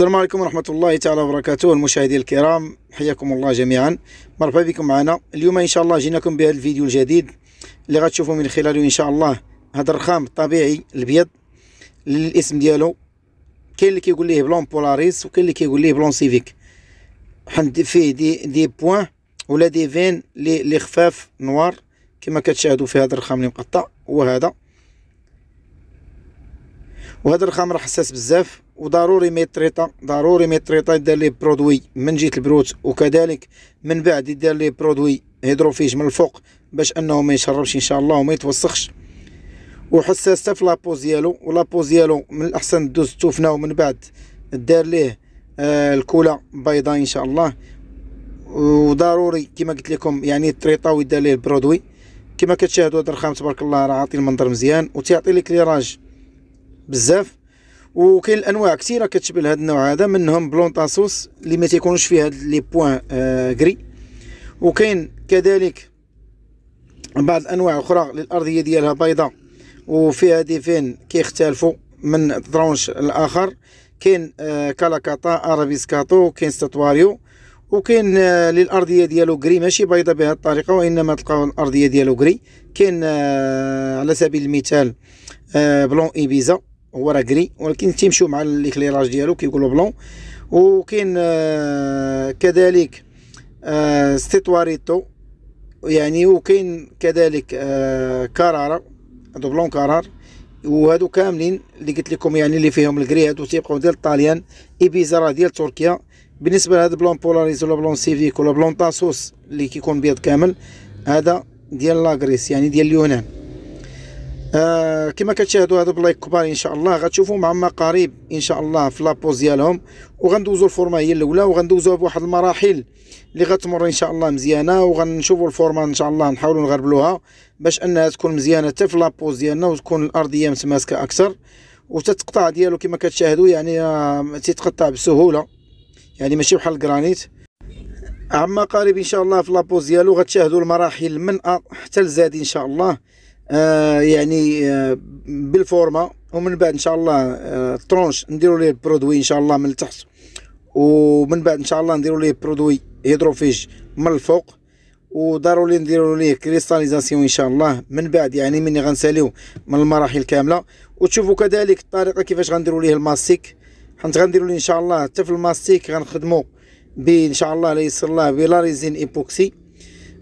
السلام عليكم ورحمة الله تعالى وبركاته المشاهدين الكرام حياكم الله جميعا مرحبا بكم معنا اليوم إن شاء الله جيناكم بهذا الفيديو الجديد اللي غتشوفوا من خلاله إن شاء الله هذا الرخام الطبيعي الأبيض الاسم ديالو كاين اللي كيقول ليه بلون بولاريس وكاين اللي كيقول ليه بلون سيفيك حند فيه دي دي بوان ولا دي فين لي لي خفاف نوار كما كتشاهدوا في هذا الرخام اللي مقطع هو هذا وهذا الرخام راه حساس بزاف وضروري ميتريطا ضروري ميتريطا يدير ليه برودوي من جهه البروت وكذلك من بعد يدير ليه برودوي هيدروفيج من الفوق باش انه ما يشربش ان شاء الله وما يتوسخش وحساس حتى في لابوز ديالو ولابوز ديالو من الاحسن دوز التوفنا ومن بعد دار ليه آه، الكولا بيضاء ان شاء الله وضروري كما قلت لكم يعني تريطاو ويدير ليه البرودوي كما كتشاهدوا هذا الرخام تبارك الله راه عاطي المنظر مزيان وتيعطي لك ليراج بزاف وكاين الانواع كثيره كتشبه لهذا النوع هذا منهم بلونطاسوس اللي ما تيكونوش فيه هاد لي بوين آه غري وكاين كذلك بعض الانواع اخرى للارضيه ديالها بيضاء وفيها ديفين كيختلفوا من درونش الاخر كاين آه كالاكاطا ارابيسكاتو كاين ستاتواريو وكاين آه للارضيه ديالو غري ماشي بيضاء بهذه الطريقه وانما تلقاو الارضيه ديالو غري كاين آه على سبيل المثال آه، بلون ايبيزا هو راه كري ولكن تيمشيو مع ليكليراج ديالو كيقولوا بلون وكاين آه كذلك آه ستيتواريتو يعني وكاين كذلك آه كرارة هادو بلون كرار وهادو كاملين اللي قلت لكم يعني اللي فيهم الكري هادو تيبقاو ديال الطاليان ايبيزا راه ديال تركيا بالنسبه لهاد بلون بولاريز ولا بلون سيفيك ولا بلون طاسوس اللي كيكون بيض كامل هذا ديال لاغريس يعني ديال اليونان آه كما كتشاهدوا هذا بلايك كبار ان شاء الله غتشوفوا ما قريب ان شاء الله في لابوز ديالهم وغندوزو الفورمه هي الاولى وغندوزوها بواحد المراحل اللي غتمر ان شاء الله مزيانه وغنشوفوا الفورمه ان شاء الله نحاولوا نغربلوها باش انها تكون مزيانه حتى في لابوز ديالنا وتكون الارضيه متماسكه اكثر وتتقطع ديالو كما كتشاهدوا يعني آه تيتقطع بسهوله يعني ماشي بحال الجرانيت عما قريب ان شاء الله في لابوز ديالو غتشاهدوا المراحل من أ... حتى لزاد ان شاء الله آه، يعني آه، بالفورما ومن بعد ان شاء الله الترونش آه، نديروا ليه البرودوي ان شاء الله من التحت ومن بعد ان شاء الله نديروا ليه برودوي هيدروفيج من الفوق وضروري نديرو ليه كريستاليزاسيون ان شاء الله من بعد يعني ملي غنساليو من المراحل كامله وتشوفوا كذلك الطريقه كيفاش غنديرو ليه الماستيك حنت غنديرو ليه ان شاء الله حتى في الماستيك غنخدموا بان شاء الله لا يسر الله بلا ريزين ايبوكسي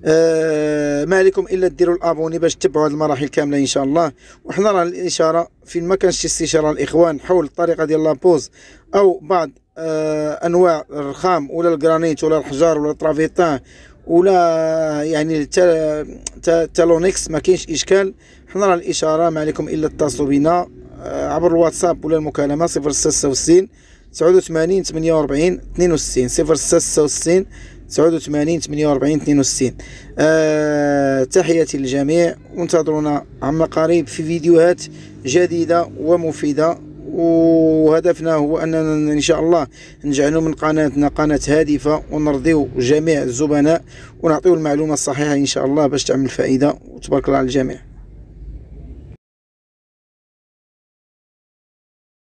آه، ما عليكم الا ديروا الابوني باش تتبعوا هذه المراحل كامله ان شاء الله وحنا راه الاشاره فين ما كانش استشاره الاخوان حول الطريقه ديال لابوز او بعض آه انواع الرخام ولا الجرانيت ولا الحجار ولا الترافيتان ولا يعني تالونيكس ما كاينش اشكال حنا راه الاشاره ما عليكم الا اتصلوا بنا آه عبر الواتساب ولا المكالمه 066 89 48 62 066 89 48 62 آه تحياتي للجميع وانتظرونا عما قريب في فيديوهات جديدة ومفيدة وهدفنا هو اننا ان شاء الله نجعلوا من قناتنا قناه هادفه ونرضيو جميع الزبناء ونعطيو المعلومه الصحيحه ان شاء الله باش تعمل فائده وتبارك الله على الجميع